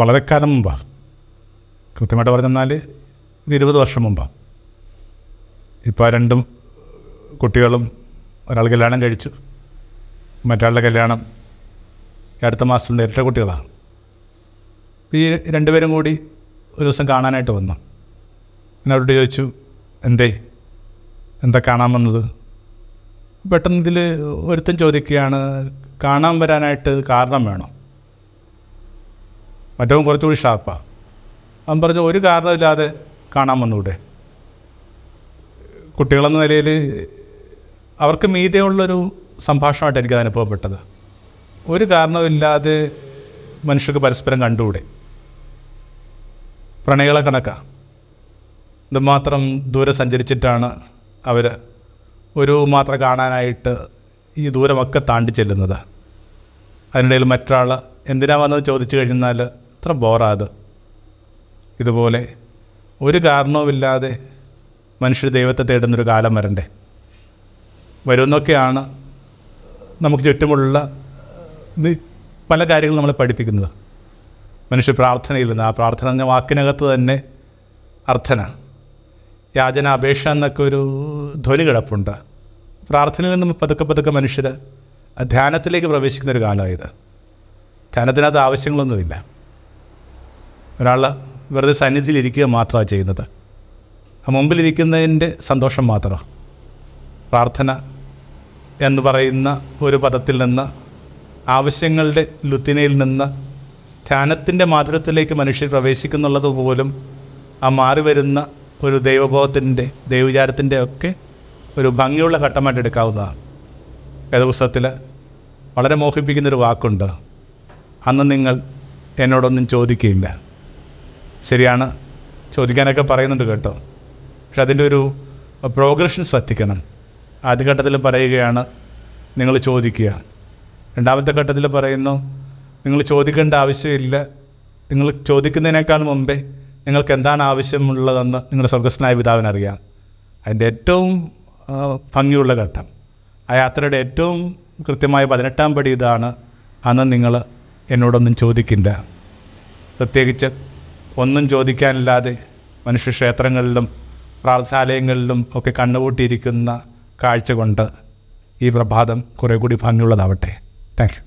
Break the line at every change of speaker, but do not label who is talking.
വളരെ കാലം മുമ്പാണ് കൃത്യമായിട്ട് പറഞ്ഞെന്നാൽ ഒരു ഇരുപത് വർഷം മുമ്പാണ് ഇപ്പോൾ രണ്ടും കുട്ടികളും ഒരാൾ കല്യാണം കഴിച്ചു മറ്റാളുടെ കല്യാണം അടുത്ത മാസം നേരിട്ട കുട്ടികളാണ് ഈ രണ്ടുപേരും കൂടി ഒരു ദിവസം കാണാനായിട്ട് വന്നു പിന്നെ അവരോട് ചോദിച്ചു എന്തേ എന്താ കാണാൻ വന്നത് പെട്ടെന്ന് ഇതിൽ ഒരുത്തൻ ചോദിക്കുകയാണ് കാണാൻ വരാനായിട്ട് കാരണം വേണോ മറ്റവൻ കുറച്ചുകൂടി ഷാർപ്പാണ് അവൻ പറഞ്ഞു ഒരു കാരണമില്ലാതെ കാണാൻ വന്നൂടെ കുട്ടികളെന്ന നിലയിൽ അവർക്ക് മീതയുള്ളൊരു സംഭാഷണമായിട്ട് എനിക്കത് അനുഭവപ്പെട്ടത് ഒരു കാരണമില്ലാതെ മനുഷ്യർക്ക് പരസ്പരം കണ്ടുകൂടെ പ്രണയികളെ കണക്കാണ് ഇതുമാത്രം ദൂരെ സഞ്ചരിച്ചിട്ടാണ് അവർ ഒരു മാത്രം കാണാനായിട്ട് ഈ ദൂരമൊക്കെ താണ്ടി ചെല്ലുന്നത് അതിനിടയിൽ മറ്റൊരാൾ എന്തിനാ വന്നത് ചോദിച്ചു കഴിഞ്ഞാൽ എത്ര ബോറാത് ഇതുപോലെ ഒരു കാരണവുമില്ലാതെ മനുഷ്യർ ദൈവത്തെ തേടുന്നൊരു കാലം വരണ്ടേ വരുന്നൊക്കെയാണ് നമുക്ക് ചുറ്റുമുള്ള പല കാര്യങ്ങളും നമ്മളെ പഠിപ്പിക്കുന്നത് മനുഷ്യ പ്രാർത്ഥനയിൽ നിന്ന് ആ പ്രാർത്ഥന എന്ന വാക്കിനകത്ത് തന്നെ അർത്ഥന യാചന അപേക്ഷ എന്നൊക്കെ ഒരു ധ്വനി കിടപ്പുണ്ട് പ്രാർത്ഥനയിൽ നിന്ന് പതുക്കെ പതുക്കെ മനുഷ്യർ ധ്യാനത്തിലേക്ക് പ്രവേശിക്കുന്നൊരു കാലമായത് ധ്യാനത്തിനകത്ത് ആവശ്യങ്ങളൊന്നുമില്ല ഒരാൾ വെറുതെ സന്നിധിയിലിരിക്കുക മാത്രമാണ് ചെയ്യുന്നത് മുമ്പിലിരിക്കുന്നതിൻ്റെ സന്തോഷം മാത്രമാണ് പ്രാർത്ഥന എന്ന് പറയുന്ന ഒരു പദത്തിൽ നിന്ന് ആവശ്യങ്ങളുടെ ലുത്തിനയിൽ നിന്ന് ധ്യാനത്തിൻ്റെ മാധുര്യത്തിലേക്ക് മനുഷ്യർ പ്രവേശിക്കുന്നുള്ളത് പോലും ആ മാറി വരുന്ന ഒരു ദൈവബോധത്തിൻ്റെ ദൈവവിചാരത്തിൻ്റെ ഒക്കെ ഒരു ഭംഗിയുള്ള ഘട്ടമായിട്ട് എടുക്കാവുന്നതാണ് വേദപുസ്തകത്തിൽ വളരെ മോഹിപ്പിക്കുന്നൊരു വാക്കുണ്ട് അന്ന് നിങ്ങൾ എന്നോടൊന്നും ചോദിക്കുകയില്ല ശരിയാണ് ചോദിക്കാനൊക്കെ പറയുന്നുണ്ട് കേട്ടോ പക്ഷെ അതിൻ്റെ ഒരു പ്രോഗ്രഷൻ ശ്രദ്ധിക്കണം ആദ്യഘട്ടത്തിൽ പറയുകയാണ് നിങ്ങൾ ചോദിക്കുക രണ്ടാമത്തെ ഘട്ടത്തിൽ പറയുന്നു നിങ്ങൾ ചോദിക്കേണ്ട ആവശ്യമില്ല നിങ്ങൾ ചോദിക്കുന്നതിനേക്കാൾ മുമ്പേ നിങ്ങൾക്ക് എന്താണ് ആവശ്യമുള്ളതെന്ന് നിങ്ങളുടെ സ്വർഗസ്നായ പിതാവിനറിയാം അതിൻ്റെ ഏറ്റവും ഭംഗിയുള്ള ഘട്ടം ആ യാത്രയുടെ ഏറ്റവും കൃത്യമായ പതിനെട്ടാം പടി ഇതാണ് അന്ന് നിങ്ങൾ എന്നോടൊന്നും ചോദിക്കില്ല പ്രത്യേകിച്ച് ഒന്നും ചോദിക്കാനില്ലാതെ മനുഷ്യക്ഷേത്രങ്ങളിലും പ്രാർത്ഥനാലയങ്ങളിലും ഒക്കെ കണ്ണുപൂട്ടിയിരിക്കുന്ന കാഴ്ച കൊണ്ട് ഈ പ്രഭാതം കുറേ കൂടി ഭംഗിയുള്ളതാവട്ടെ താങ്ക്